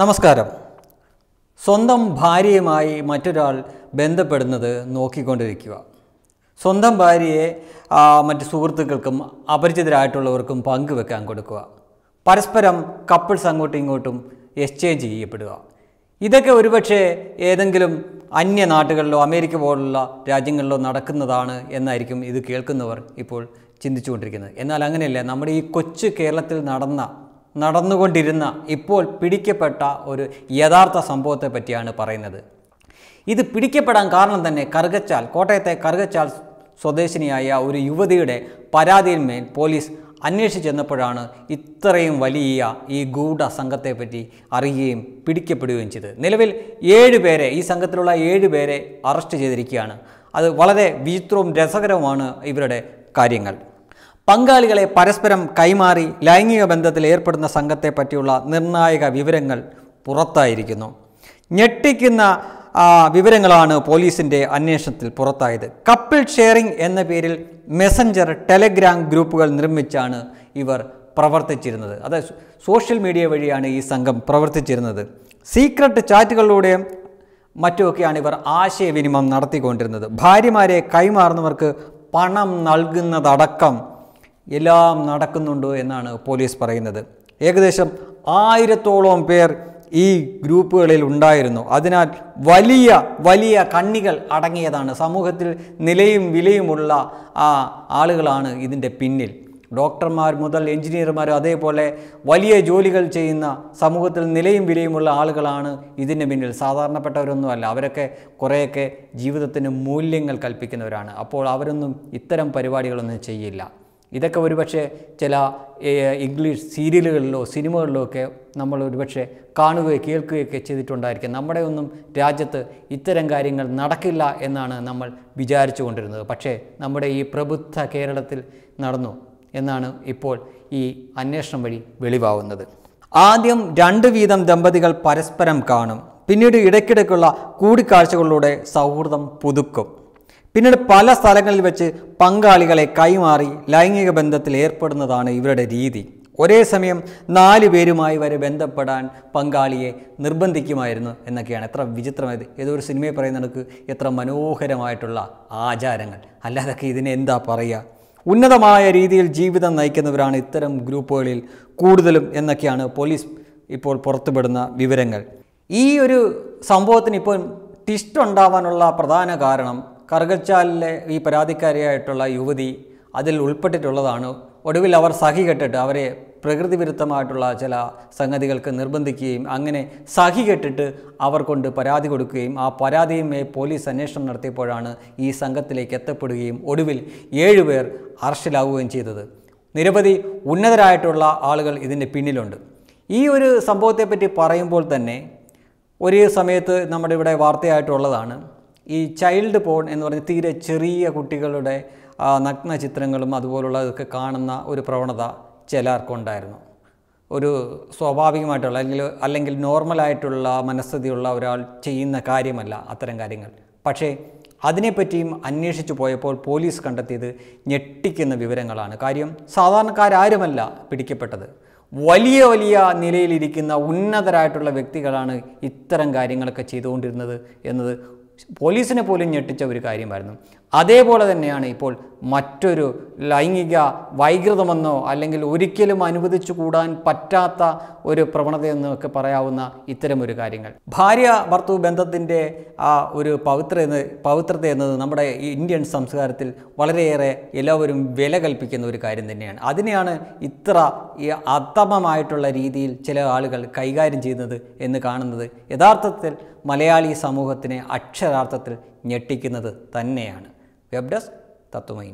നമസ്കാരം സ്വന്തം ഭാര്യയുമായി മറ്റൊരാൾ ബന്ധപ്പെടുന്നത് നോക്കിക്കൊണ്ടിരിക്കുക സ്വന്തം ഭാര്യയെ മറ്റ് സുഹൃത്തുക്കൾക്കും അപരിചിതരായിട്ടുള്ളവർക്കും പങ്കുവെക്കാൻ കൊടുക്കുക പരസ്പരം കപ്പിൾസ് അങ്ങോട്ടും ഇങ്ങോട്ടും എക്സ്ചേഞ്ച് ചെയ്യപ്പെടുക ഇതൊക്കെ ഒരുപക്ഷെ ഏതെങ്കിലും അന്യ നാട്ടുകളിലോ അമേരിക്ക പോലുള്ള രാജ്യങ്ങളിലോ നടക്കുന്നതാണ് എന്നായിരിക്കും ഇത് കേൾക്കുന്നവർ ഇപ്പോൾ ചിന്തിച്ചുകൊണ്ടിരിക്കുന്നത് എന്നാൽ അങ്ങനെയല്ല നമ്മുടെ ഈ കൊച്ചു കേരളത്തിൽ നടന്ന നടന്നുകൊണ്ടിരുന്ന ഇപ്പോൾ പിടിക്കപ്പെട്ട ഒരു യഥാർത്ഥ സംഭവത്തെ പറ്റിയാണ് പറയുന്നത് ഇത് പിടിക്കപ്പെടാൻ കാരണം തന്നെ കറുകച്ചാൽ കോട്ടയത്തെ കറുകച്ചാൽ സ്വദേശിനിയായ ഒരു യുവതിയുടെ പരാതിയിന്മേൽ പോലീസ് ചെന്നപ്പോഴാണ് ഇത്രയും വലിയ ഈ ഗൂഢ സംഘത്തെപ്പറ്റി അറിയുകയും പിടിക്കപ്പെടുകയും ചെയ്തത് നിലവിൽ ഏഴ് പേരെ ഈ സംഘത്തിലുള്ള ഏഴ് പേരെ അറസ്റ്റ് ചെയ്തിരിക്കുകയാണ് അത് വളരെ വിചിത്രവും രസകരവുമാണ് ഇവരുടെ കാര്യങ്ങൾ പങ്കാളികളെ പരസ്പരം കൈമാറി ലൈംഗിക ബന്ധത്തിൽ ഏർപ്പെടുന്ന സംഘത്തെ പറ്റിയുള്ള നിർണായക വിവരങ്ങൾ പുറത്തായിരിക്കുന്നു ഞെട്ടിക്കുന്ന വിവരങ്ങളാണ് പോലീസിൻ്റെ അന്വേഷണത്തിൽ പുറത്തായത് കപ്പിൾ ഷെയറിംഗ് എന്ന പേരിൽ മെസഞ്ചർ ടെലഗ്രാം ഗ്രൂപ്പുകൾ നിർമ്മിച്ചാണ് ഇവർ പ്രവർത്തിച്ചിരുന്നത് അത് സോഷ്യൽ മീഡിയ വഴിയാണ് ഈ സംഘം പ്രവർത്തിച്ചിരുന്നത് സീക്രട്ട് ചാറ്റുകളിലൂടെയും മറ്റുമൊക്കെയാണ് ഇവർ ആശയവിനിമയം നടത്തിക്കൊണ്ടിരുന്നത് ഭാര്യമാരെ കൈമാറുന്നവർക്ക് പണം നൽകുന്നതടക്കം എല്ലാം നടക്കുന്നുണ്ട് എന്നാണ് പോലീസ് പറയുന്നത് ഏകദേശം ആയിരത്തോളം പേർ ഈ ഗ്രൂപ്പുകളിൽ ഉണ്ടായിരുന്നു അതിനാൽ വലിയ വലിയ കണ്ണികൾ അടങ്ങിയതാണ് സമൂഹത്തിൽ നിലയും വിലയുമുള്ള ആ ആളുകളാണ് ഇതിൻ്റെ പിന്നിൽ ഡോക്ടർമാർ മുതൽ എഞ്ചിനീയർമാർ അതേപോലെ വലിയ ജോലികൾ ചെയ്യുന്ന സമൂഹത്തിൽ നിലയും വിലയുമുള്ള ആളുകളാണ് ഇതിൻ്റെ പിന്നിൽ സാധാരണപ്പെട്ടവരൊന്നുമല്ല അവരൊക്കെ കുറേയൊക്കെ ജീവിതത്തിന് മൂല്യങ്ങൾ കൽപ്പിക്കുന്നവരാണ് അപ്പോൾ അവരൊന്നും ഇത്തരം പരിപാടികളൊന്നും ചെയ്യില്ല ഇതൊക്കെ ഒരുപക്ഷെ ചില ഇംഗ്ലീഷ് സീരിയലുകളിലോ സിനിമകളിലോ ഒക്കെ നമ്മൾ ഒരുപക്ഷെ കാണുകയോ ഒക്കെ ചെയ്തിട്ടുണ്ടായിരിക്കും നമ്മുടെ ഒന്നും രാജ്യത്ത് ഇത്തരം കാര്യങ്ങൾ നടക്കില്ല എന്നാണ് നമ്മൾ വിചാരിച്ചു കൊണ്ടിരുന്നത് പക്ഷേ നമ്മുടെ ഈ പ്രബുദ്ധ കേരളത്തിൽ നടന്നു എന്നാണ് ഇപ്പോൾ ഈ അന്വേഷണം വഴി വെളിവാകുന്നത് ആദ്യം രണ്ട് വീതം ദമ്പതികൾ പരസ്പരം കാണും പിന്നീട് ഇടയ്ക്കിടയ്ക്കുള്ള കൂടിക്കാഴ്ചകളിലൂടെ സൗഹൃദം പുതുക്കും പിന്നീട് പല സ്ഥലങ്ങളിൽ വെച്ച് പങ്കാളികളെ കൈമാറി ലൈംഗിക ബന്ധത്തിൽ ഏർപ്പെടുന്നതാണ് ഇവരുടെ രീതി ഒരേ സമയം നാല് പേരുമായി വരെ ബന്ധപ്പെടാൻ പങ്കാളിയെ നിർബന്ധിക്കുമായിരുന്നു എന്നൊക്കെയാണ് എത്ര വിചിത്രമായത് ഏതോ ഒരു സിനിമയിൽ പറയുന്നിടക്ക് എത്ര മനോഹരമായിട്ടുള്ള ആചാരങ്ങൾ അല്ലാതൊക്കെ ഇതിനെ എന്താ പറയുക ഉന്നതമായ രീതിയിൽ ജീവിതം നയിക്കുന്നവരാണ് ഇത്തരം ഗ്രൂപ്പുകളിൽ കൂടുതലും എന്നൊക്കെയാണ് പോലീസ് ഇപ്പോൾ പുറത്തുപെടുന്ന വിവരങ്ങൾ ഈ ഒരു സംഭവത്തിന് ഇപ്പോൾ ടിസ്റ്റ് ഉണ്ടാവാനുള്ള പ്രധാന കാരണം കർഗച്ചാലിലെ ഈ പരാതിക്കാരിയായിട്ടുള്ള യുവതി അതിൽ ഉൾപ്പെട്ടിട്ടുള്ളതാണ് ഒടുവിൽ അവർ സഹി കെട്ടിട്ട് അവരെ പ്രകൃതി വിരുദ്ധമായിട്ടുള്ള ചില സംഗതികൾക്ക് നിർബന്ധിക്കുകയും അങ്ങനെ സഹി കെട്ടിട്ട് അവർ കൊണ്ട് പരാതി കൊടുക്കുകയും ആ പരാതിയുമേ പോലീസ് അന്വേഷണം നടത്തിയപ്പോഴാണ് ഈ സംഘത്തിലേക്ക് എത്തപ്പെടുകയും ഒടുവിൽ ഏഴുപേർ അറസ്റ്റിലാവുകയും ചെയ്തത് നിരവധി ഉന്നതരായിട്ടുള്ള ആളുകൾ ഇതിൻ്റെ പിന്നിലുണ്ട് ഈ ഒരു സംഭവത്തെപ്പറ്റി പറയുമ്പോൾ തന്നെ ഒരേ സമയത്ത് നമ്മുടെ ഇവിടെ വാർത്തയായിട്ടുള്ളതാണ് ഈ ചൈൽഡ് പോൺ എന്ന് പറഞ്ഞ തീരെ ചെറിയ കുട്ടികളുടെ നഗ്ന ചിത്രങ്ങളും അതുപോലുള്ളതൊക്കെ കാണുന്ന ഒരു പ്രവണത ചിലർക്കുണ്ടായിരുന്നു ഒരു സ്വാഭാവികമായിട്ടുള്ള അല്ലെങ്കിൽ അല്ലെങ്കിൽ നോർമലായിട്ടുള്ള മനസ്ഥിതിയുള്ള ഒരാൾ ചെയ്യുന്ന കാര്യമല്ല അത്തരം കാര്യങ്ങൾ പക്ഷേ അതിനെപ്പറ്റിയും അന്വേഷിച്ചു പോയപ്പോൾ പോലീസ് കണ്ടെത്തിയത് ഞെട്ടിക്കുന്ന വിവരങ്ങളാണ് കാര്യം സാധാരണക്കാരാരുമല്ല പിടിക്കപ്പെട്ടത് വലിയ വലിയ നിലയിലിരിക്കുന്ന ഉന്നതരായിട്ടുള്ള വ്യക്തികളാണ് ഇത്തരം കാര്യങ്ങളൊക്കെ ചെയ്തുകൊണ്ടിരുന്നത് എന്നത് പോലീസിനെ പോലും ഞെട്ടിച്ച ഒരു കാര്യമായിരുന്നു അതേപോലെ തന്നെയാണ് ഇപ്പോൾ മറ്റൊരു ലൈംഗിക വൈകൃതമെന്നോ അല്ലെങ്കിൽ ഒരിക്കലും അനുവദിച്ചു കൂടാൻ പറ്റാത്ത ഒരു പ്രവണതയെന്നൊക്കെ പറയാവുന്ന ഇത്തരമൊരു കാര്യങ്ങൾ ഭാര്യ ഭർത്തു ബന്ധത്തിൻ്റെ ആ ഒരു പവിത്ര പവിത്രത എന്നത് നമ്മുടെ ഇന്ത്യൻ സംസ്കാരത്തിൽ വളരെയേറെ എല്ലാവരും വില കൽപ്പിക്കുന്ന ഒരു കാര്യം തന്നെയാണ് അതിനെയാണ് ഇത്ര അത്തമമായിട്ടുള്ള രീതിയിൽ ചില ആളുകൾ കൈകാര്യം ചെയ്യുന്നത് എന്ന് കാണുന്നത് യഥാർത്ഥത്തിൽ മലയാളി സമൂഹത്തിനെ അക്ഷരാർത്ഥത്തിൽ ഞെട്ടിക്കുന്നത് തന്നെയാണ് വെബ് ഡെസ്ക് തത്വമൈ